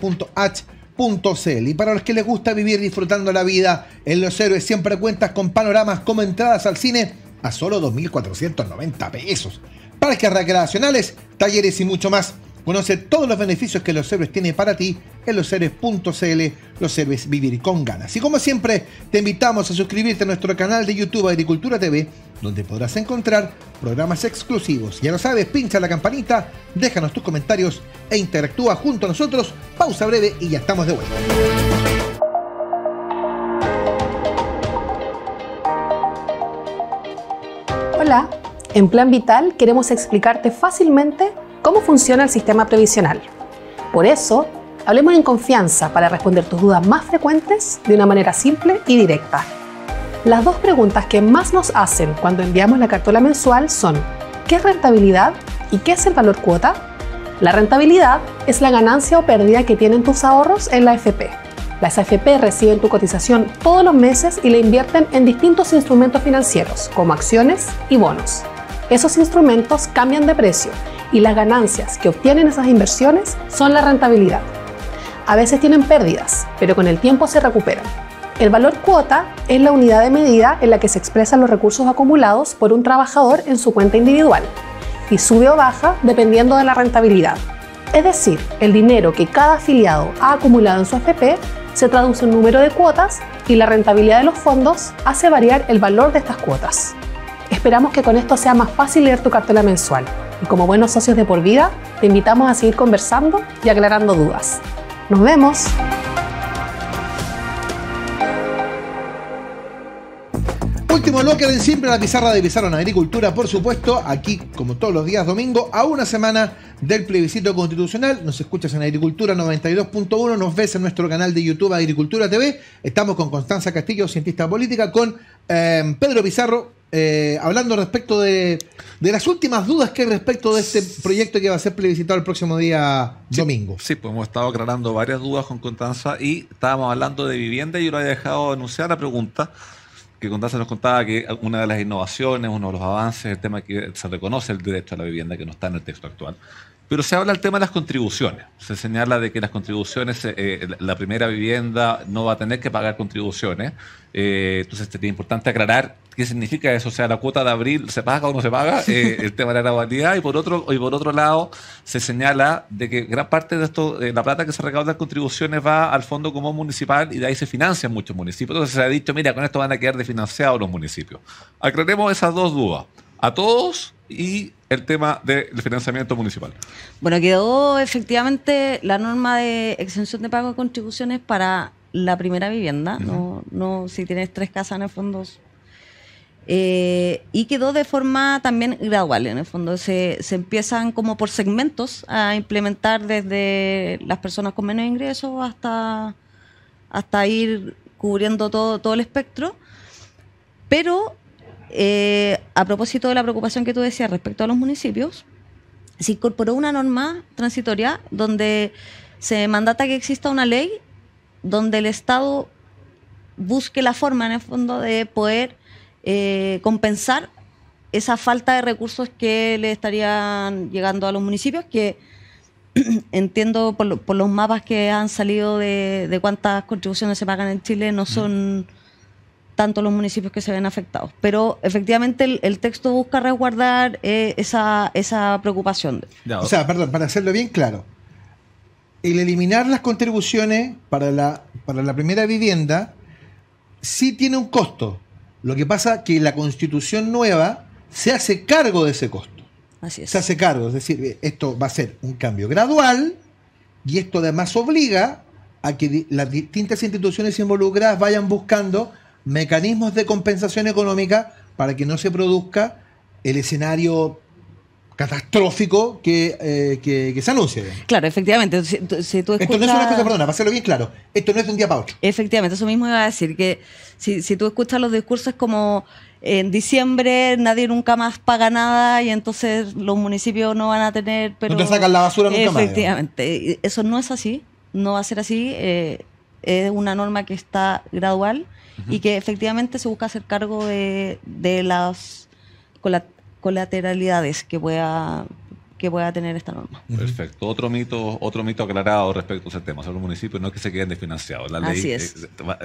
Speaker 1: Y para los que les gusta vivir disfrutando la vida, en Los Héroes siempre cuentas con panoramas como entradas al cine a solo 2.490 pesos. Parques recreacionales, talleres y mucho más. Conoce todos los beneficios que los héroes tienen para ti en loshéroes.cl, los héroes vivir con ganas. Y como siempre, te invitamos a suscribirte a nuestro canal de YouTube Agricultura TV, donde podrás encontrar programas exclusivos. Ya lo sabes, pincha la campanita, déjanos tus comentarios e interactúa junto a nosotros.
Speaker 4: Pausa breve y ya estamos de vuelta. Hola, en Plan Vital queremos explicarte fácilmente cómo funciona el sistema previsional. Por eso, hablemos en confianza para responder tus dudas más frecuentes de una manera simple y directa. Las dos preguntas que más nos hacen cuando enviamos la cartola mensual son ¿qué es rentabilidad y qué es el valor cuota? La rentabilidad es la ganancia o pérdida que tienen tus ahorros en la AFP. Las AFP reciben tu cotización todos los meses y la invierten en distintos instrumentos financieros, como acciones y bonos esos instrumentos cambian de precio y las ganancias que obtienen esas inversiones son la rentabilidad. A veces tienen pérdidas, pero con el tiempo se recuperan. El valor cuota es la unidad de medida en la que se expresan los recursos acumulados por un trabajador en su cuenta individual y sube o baja dependiendo de la rentabilidad. Es decir, el dinero que cada afiliado ha acumulado en su FP se traduce en número de cuotas y la rentabilidad de los fondos hace variar el valor de estas cuotas. Esperamos que con esto sea más fácil leer tu cartela mensual y como buenos socios de por vida, te invitamos a seguir conversando y aclarando dudas. ¡Nos vemos!
Speaker 1: Último bloque de siempre la pizarra de Pizarro en Agricultura, por supuesto, aquí como todos los días domingo, a una semana del plebiscito constitucional. Nos escuchas en Agricultura 92.1, nos ves en nuestro canal de YouTube Agricultura TV. Estamos con Constanza Castillo, cientista política, con eh, Pedro Pizarro, eh, hablando respecto de, las últimas dudas que hay respecto de este proyecto que va a ser plebiscitado el próximo día
Speaker 2: domingo. Sí, pues hemos estado aclarando varias dudas con Contanza y estábamos hablando de vivienda y yo lo había dejado anunciar la pregunta que Contanza nos contaba que una de las innovaciones, uno de los avances, el tema que se reconoce el derecho a la vivienda que no está en el texto actual, pero se habla el tema de las contribuciones. Se señala de que las contribuciones, eh, eh, la primera vivienda no va a tener que pagar contribuciones. Eh, entonces sería importante aclarar qué significa eso. O sea, la cuota de abril se paga o no se paga, <laughs> el tema de la gradualidad. Y por otro, y por otro lado, se señala de que gran parte de esto, la plata que se recauda en contribuciones va al Fondo Común Municipal y de ahí se financian muchos municipios. Entonces se ha dicho, mira, con esto van a quedar desfinanciados los municipios. Aclaremos esas dos dudas. A todos y el tema del financiamiento municipal.
Speaker 3: Bueno, quedó efectivamente la norma de exención de pago de contribuciones para la primera vivienda, no, no, si tienes tres casas en el fondo. Eh, y quedó de forma también gradual, en el fondo se, se empiezan como por segmentos a implementar desde las personas con menos ingresos hasta, hasta ir cubriendo todo, todo el espectro, pero eh, a propósito de la preocupación que tú decías respecto a los municipios, se incorporó una norma transitoria donde se mandata que exista una ley donde el Estado busque la forma, en el fondo, de poder eh, compensar esa falta de recursos que le estarían llegando a los municipios, que <clears throat> entiendo por, los mapas que han salido de, cuántas contribuciones se pagan en Chile, no mm. son tanto los municipios que se ven afectados. Pero efectivamente el, texto busca resguardar eh, esa, esa preocupación. O
Speaker 1: sea, perdón, para hacerlo bien claro, el eliminar las contribuciones para la, para la primera vivienda sí tiene un costo. Lo que pasa es que la constitución nueva se hace cargo de ese costo. Así es. Se hace cargo, es decir, esto va a ser un cambio gradual y esto además obliga a que las distintas instituciones involucradas vayan buscando mecanismos de compensación económica para que no se produzca el escenario catastrófico que, eh, se anuncia.
Speaker 3: Claro, efectivamente. Si, tú Esto no es
Speaker 1: una cosa, perdona, para bien claro,
Speaker 3: esto no es de un día para otro. Efectivamente, eso mismo iba a decir, que si, si tú escuchas los discursos como en diciembre nadie nunca más paga nada y entonces los municipios no van a tener... Pero, sacan la basura nunca más. Efectivamente, eso no es así, no va a ser así, eh, es una norma que está gradual y que efectivamente se busca hacer cargo de, de las colateralidades que pueda que pueda tener esta norma.
Speaker 2: Perfecto. Otro mito, otro mito aclarado respecto a ese tema. son los municipios no es que se queden desfinanciados. La ley es. va,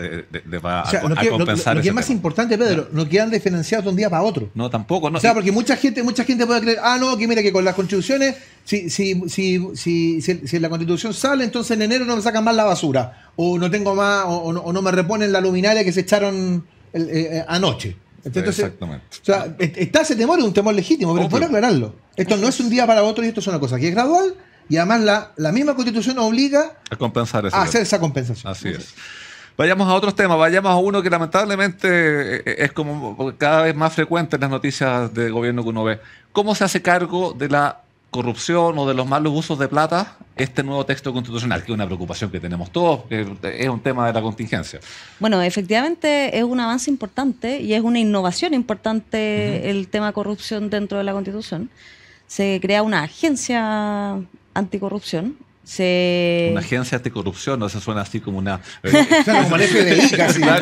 Speaker 2: a, compensar. Lo, es más
Speaker 1: importante, Pedro, no. quedan desfinanciados de un día para otro.
Speaker 2: No, tampoco. O sea, porque mucha
Speaker 1: gente, mucha gente puede creer, ah, no, que mira que con las constituciones si, si, si, si, si la constitución sale, entonces en enero no me sacan más la basura. O no tengo más, o, no, me reponen la luminaria que se echaron eh, eh, anoche. Exactamente. O sea, está ese temor, es un temor legítimo, pero es aclararlo. Esto no es un día para otro y esto es una cosa que es gradual y además la, la misma constitución obliga
Speaker 2: a, compensar hacer
Speaker 1: esa compensación.
Speaker 2: Así es. Vayamos a otros temas, vayamos a uno que lamentablemente eh, es como cada vez más frecuente en las noticias de gobierno que uno ve. ¿Cómo se hace cargo de la corrupción o de los malos usos de plata este nuevo texto constitucional, que es una preocupación que tenemos todos, es un tema de la contingencia.
Speaker 3: Bueno, efectivamente es un avance importante y es una innovación importante el tema corrupción dentro de la Constitución. Se crea una agencia anticorrupción, Una
Speaker 2: agencia anticorrupción, ¿no? se suena así como una... <laughs> Eh,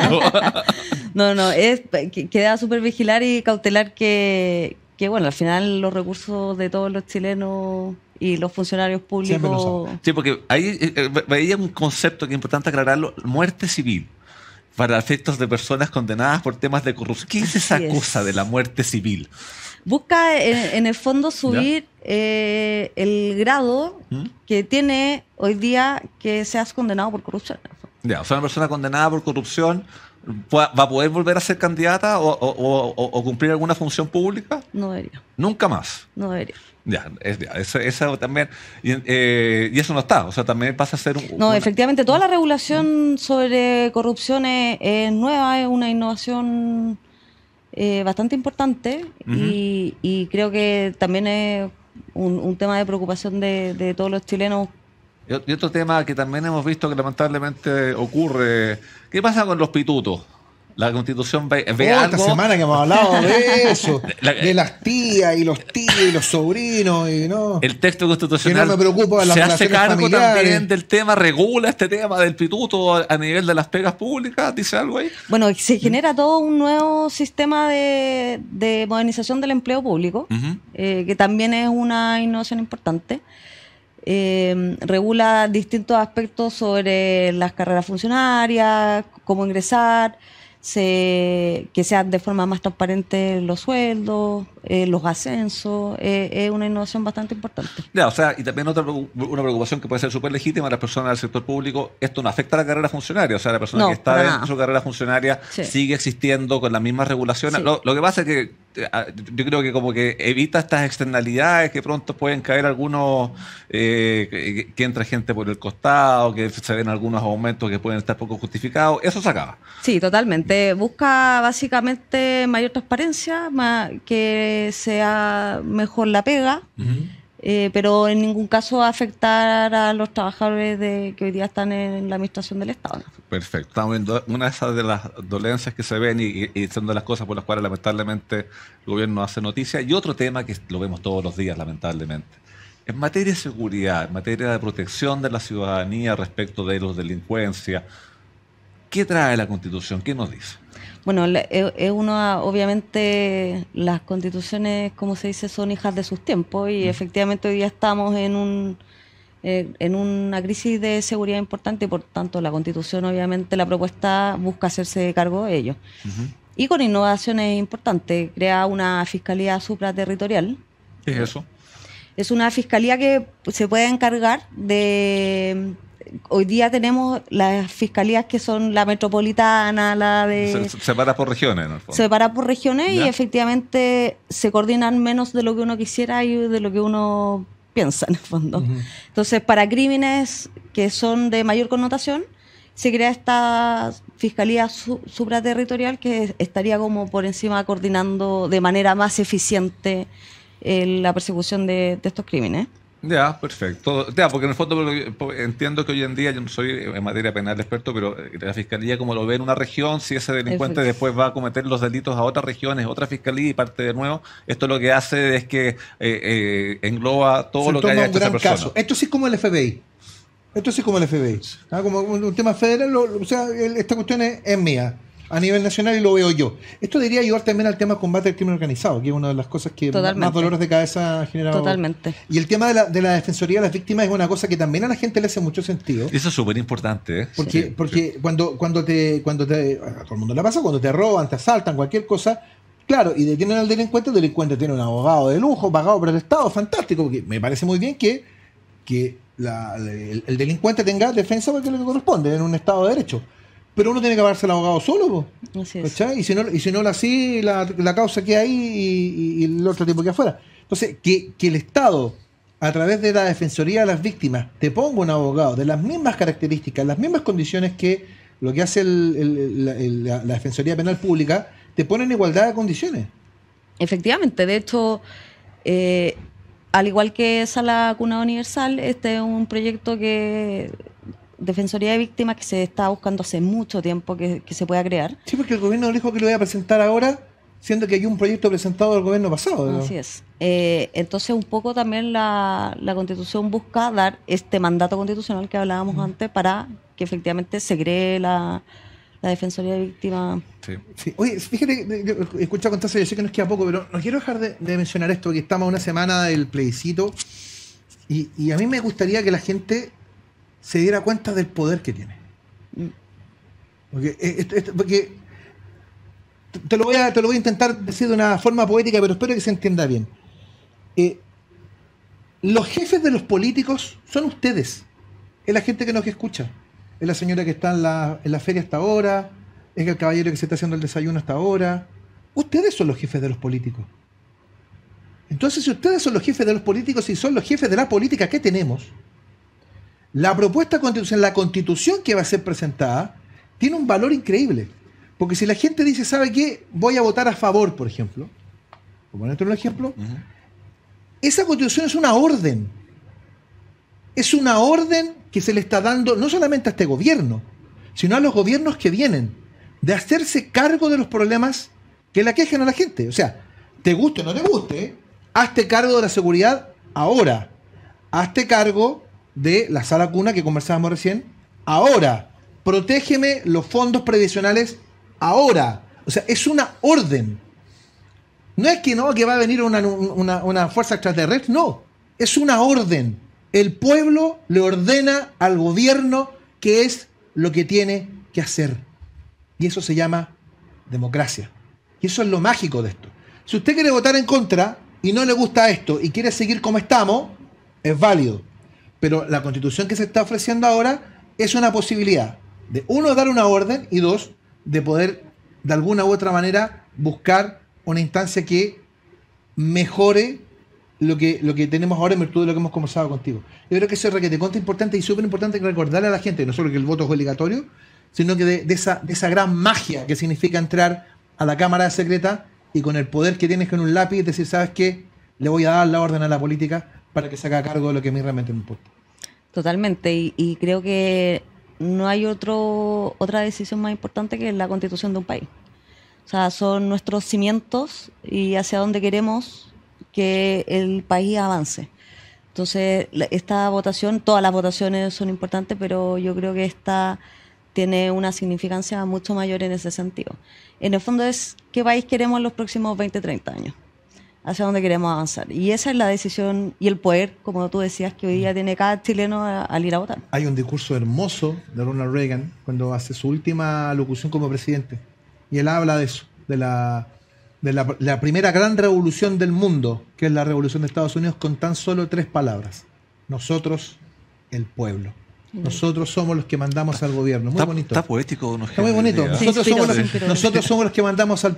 Speaker 3: <laughs> <laughs> no, no, es, queda vigilar y cautelar que, que bueno, al final los recursos de todos los chilenos y los funcionarios públicos...
Speaker 2: Sí, porque ahí, veía eh, eh, un concepto que es importante aclararlo, muerte civil para efectos de personas condenadas por temas de corrupción. ¿Qué es esa cosa de la muerte civil?
Speaker 3: Busca eh, en, el fondo subir el grado ¿Mm? que tiene hoy día que seas condenado por corrupción.
Speaker 2: Ya, o sea, una persona condenada por corrupción va, a poder volver a ser candidata o, cumplir alguna función pública? No debería. Nunca más. No debería. Ya, eso, también. Eh, y, eso no está, o sea, también pasa a ser un. No,
Speaker 3: efectivamente, toda la regulación sobre corrupción es, eh, nueva, es una innovación eh, bastante importante y, creo que también es un, tema de preocupación de todos los chilenos
Speaker 2: y otro tema que también hemos visto que lamentablemente ocurre, ¿qué pasa con los pitutos? La constitución ve, algo. Esta semana
Speaker 1: que hemos hablado de eso,
Speaker 2: <laughs> de las tías y los tíos y los sobrinos
Speaker 3: y
Speaker 1: no.
Speaker 2: El texto constitucional preocupa se hace cargo también del tema, regula este tema del pituto a nivel de las pegas públicas, dice algo ahí.
Speaker 3: Bueno, se genera todo un nuevo sistema de, modernización del empleo público, eh, que también es una innovación importante eh, regula distintos aspectos sobre las carreras funcionarias, cómo ingresar, se, que sean de forma más transparente los sueldos, eh, los ascensos, eh, es una innovación bastante importante.
Speaker 2: Ya, o sea, y también otra una preocupación que puede ser súper legítima a las personas del sector público, esto no afecta a la carrera funcionaria, o sea, la persona que está en su carrera funcionaria sigue existiendo con las mismas regulaciones. lo, que pasa es que Ah, yo creo que como que evita estas externalidades que pronto pueden caer algunos, eh, que, entra gente por el costado, que se ven algunos aumentos que pueden estar poco justificados, eso se acaba.
Speaker 3: Sí, totalmente. Busca básicamente mayor transparencia, más, que sea mejor la pega. Eh, pero en ningún caso a afectar a los trabajadores que hoy día están en la administración del Estado.
Speaker 2: Perfecto. Una de esas de las dolencias que se ven y, son de las cosas por las cuales lamentablemente el gobierno hace noticia. Y otro tema que lo vemos todos los días, lamentablemente. En materia de seguridad, en materia de protección de la ciudadanía respecto de los delincuencias, ¿qué trae la Constitución? ¿Qué nos dice?
Speaker 3: Bueno, eh, es uno, obviamente, las constituciones, como se dice, son hijas de sus tiempos y mm. efectivamente hoy día estamos en un eh, en una crisis de seguridad importante y por tanto la constitución, obviamente, la propuesta busca hacerse cargo de ello. Y con innovaciones importantes, crea una fiscalía supraterritorial. ¿Qué es eso? Es una fiscalía que se puede encargar de hoy día tenemos las fiscalías que son la metropolitana, la de...
Speaker 2: Se, por regiones, en el fondo. Se
Speaker 3: por regiones y efectivamente se coordinan menos de lo que uno quisiera y de lo que uno piensa, en el fondo. Entonces, para crímenes que son de mayor connotación, se crea esta fiscalía supraterritorial que estaría como por encima coordinando de manera más eficiente eh, la persecución de estos crímenes.
Speaker 2: Ya, perfecto. Ya, porque en el fondo entiendo que hoy en día yo no soy en materia penal experto, pero eh, la fiscalía como lo ve en una región, si ese delincuente después va a cometer los delitos a otras regiones, otra fiscalía y parte de nuevo, esto lo que hace es que eh, eh, engloba todo lo que haya hecho esa persona.
Speaker 1: Esto sí es como el FBI. Esto sí es como el FBI. Ah, como un tema federal, o sea, esta cuestión es mía a nivel nacional y lo veo yo. Esto debería ayudar también al tema del combate al crimen organizado, que es una de las cosas que más dolores de cabeza ha Totalmente. Y el tema de la, defensoría de las víctimas es una cosa que también a la gente le hace mucho sentido. Eso es
Speaker 2: súper importante. ¿eh? Porque,
Speaker 1: porque Cuando, cuando te. Cuando te a todo el mundo le pasa, cuando te roban, te asaltan, cualquier cosa. Claro, y detienen al delincuente, el delincuente tiene un abogado de lujo pagado por el Estado, fantástico, que me parece muy bien que, que el, delincuente tenga defensa porque le lo que corresponde en un Estado de Derecho pero uno tiene que pagarse el abogado solo, Y si no, y si no la así, la, causa queda ahí y, el otro tipo queda afuera. Entonces, que, el Estado, a través de la Defensoría de las Víctimas, te ponga un abogado de las mismas características, las mismas condiciones que lo que hace la, Defensoría Penal Pública,
Speaker 3: te pone en igualdad de condiciones. Efectivamente, de hecho, eh, al igual que Sala Cuna Universal, este es un proyecto que Defensoría de Víctimas que se está buscando hace mucho tiempo que, se pueda crear. Sí, porque el gobierno dijo que lo iba
Speaker 1: a presentar ahora, siendo que hay un proyecto presentado del gobierno pasado. Así
Speaker 3: es. Eh, entonces, un poco también la, Constitución busca dar este mandato constitucional que hablábamos antes para que efectivamente se cree la, Defensoría de Víctimas.
Speaker 1: Sí. Oye, fíjate, escucha contarse, yo sé que nos queda poco, pero no quiero dejar de, mencionar esto, que estamos una semana del plebiscito. y, a mí me gustaría que la gente se diera cuenta del poder que tiene. Porque, te, lo voy a, lo voy a intentar decir de una forma poética, pero espero que se entienda bien. Eh, los jefes de los políticos son ustedes. Es la gente que nos escucha. Es la señora que está en la, feria hasta ahora. Es el caballero que se está haciendo el desayuno hasta ahora. Ustedes son los jefes de los políticos. Entonces, si ustedes son los jefes de los políticos y son los jefes de la política que tenemos, la propuesta constitución, la constitución que va a ser presentada, tiene un valor increíble. Porque si la gente dice, ¿sabe qué? Voy a votar a favor, por ejemplo. Por ponerte un ejemplo. Esa constitución es una orden. Es una orden que se le está dando no solamente a este gobierno, sino a los gobiernos que vienen, de hacerse cargo de los problemas que le quejan a la gente. O sea, te guste o no te guste, hazte cargo de la seguridad ahora. Hazte cargo de la sala cuna que conversábamos recién, ahora, protégeme los fondos previsionales ahora. O sea, es una orden. No es que no, que va a venir una, una, una fuerza extraterrestre, no. Es una orden. El pueblo le ordena al gobierno que es lo que tiene que hacer. Y eso se llama democracia. Y eso es lo mágico de esto. Si usted quiere votar en contra y no le gusta esto y quiere seguir como estamos, es válido. Pero la constitución que se está ofreciendo ahora es una posibilidad de, uno, dar una orden y dos, de poder de alguna u otra manera buscar una instancia que mejore lo que, lo que tenemos ahora en virtud de lo que hemos conversado contigo. Yo creo que eso es de importante y súper importante recordarle a la gente, no solo que el voto es obligatorio, sino que de, esa, de esa gran magia que significa entrar a la Cámara Secreta y con el poder que tienes con un lápiz decir, ¿sabes qué? Le voy a dar la orden a la política para que se haga cargo de lo que a mí realmente me importa.
Speaker 3: Totalmente, y, creo que no hay otro, otra decisión más importante que la constitución de un país. O sea, son nuestros cimientos y hacia dónde queremos que el país avance. Entonces, esta votación, todas las votaciones son importantes, pero yo creo que esta tiene una significancia mucho mayor en ese sentido. En el fondo es qué país queremos en los próximos 20, 30 años hacia dónde queremos avanzar. Y esa es la decisión y el poder, como tú decías, que hoy día tiene cada chileno al ir a votar.
Speaker 1: Hay un discurso hermoso de Ronald Reagan cuando hace su última locución como presidente. Y él habla de eso, de la, la, primera gran revolución del mundo, que es la revolución de Estados Unidos, con tan solo tres palabras. Nosotros, el pueblo. Nosotros somos los que mandamos al gobierno. Muy
Speaker 2: bonito. Está poético. No está muy bonito. Nosotros, somos, los, nosotros
Speaker 1: somos los que mandamos al,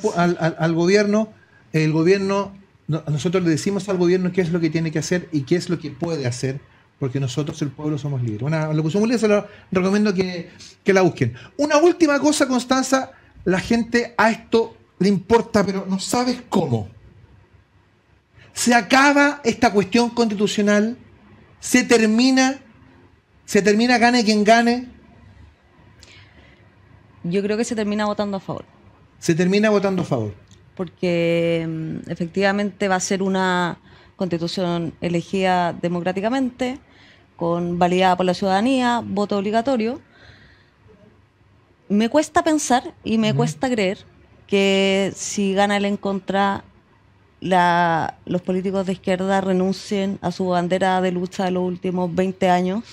Speaker 1: al, gobierno. El gobierno nosotros le decimos al gobierno qué es lo que tiene que hacer y qué es lo que puede hacer, porque nosotros, el pueblo, somos libres. Una locución muy libre, se lo recomiendo que, que la busquen. Una última cosa, Constanza, la gente a esto le importa, pero no sabes cómo. Se acaba esta cuestión constitucional, se termina, se termina gane quien gane.
Speaker 3: Yo creo que se termina votando a favor. Se termina votando a favor porque mm, efectivamente va a ser una constitución elegida democráticamente, con validada por la ciudadanía, voto obligatorio. Me cuesta pensar y me cuesta creer que si gana el en contra, la, los políticos de izquierda renuncien a su bandera de lucha de los últimos 20 años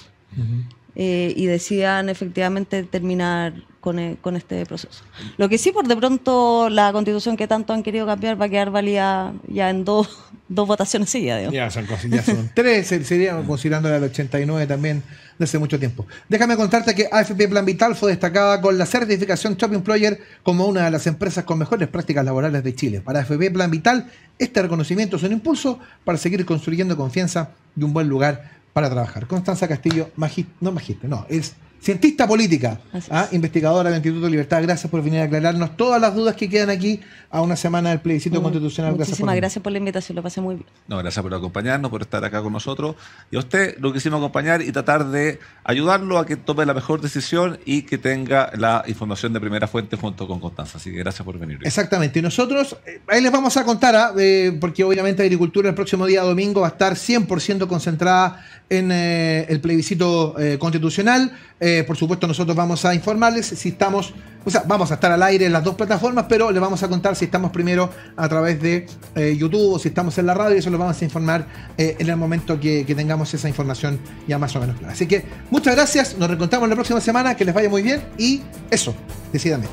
Speaker 3: eh, y decidan efectivamente terminar e, con, este proceso. Lo que sí, por de pronto, la constitución que tanto han querido cambiar va a quedar válida ya en dos, dos votaciones sí, Ya son,
Speaker 1: ya son <laughs> tres, eh, serían considerando del 89 también de hace mucho tiempo. Déjame contarte que AFP Plan Vital fue destacada con la certificación Top Employer como una de las empresas con mejores prácticas laborales de Chile. Para AFP Plan Vital, este reconocimiento es un impulso para seguir construyendo confianza de un buen lugar para trabajar. Constanza Castillo, no magista, no, es Cientista política, ¿ah? investigadora del Instituto de Libertad, gracias por venir a aclararnos todas las dudas que quedan aquí a una semana del plebiscito
Speaker 3: constitucional. Muchísimas gracias por, la invitación, lo pasé muy bien.
Speaker 2: No, gracias por acompañarnos, por estar acá con nosotros. Y a usted lo quisimos acompañar y tratar de ayudarlo a que tome la mejor decisión y que tenga la información de primera fuente junto con Constanza. Así que gracias por venir.
Speaker 1: Exactamente. Y nosotros, eh, ahí les vamos a contar, ¿ah? eh, porque obviamente Agricultura el próximo día domingo va a estar 100% concentrada en eh, el plebiscito eh, constitucional. Eh, por supuesto, nosotros vamos a informarles si estamos, o sea, vamos a estar al aire en las dos plataformas, pero les vamos a contar si estamos primero a través de YouTube o si estamos en la radio, y eso lo vamos a informar en el momento que, tengamos esa información ya más o menos clara. Así que muchas gracias, nos reencontramos la próxima semana, que les vaya muy bien y eso, decidamente.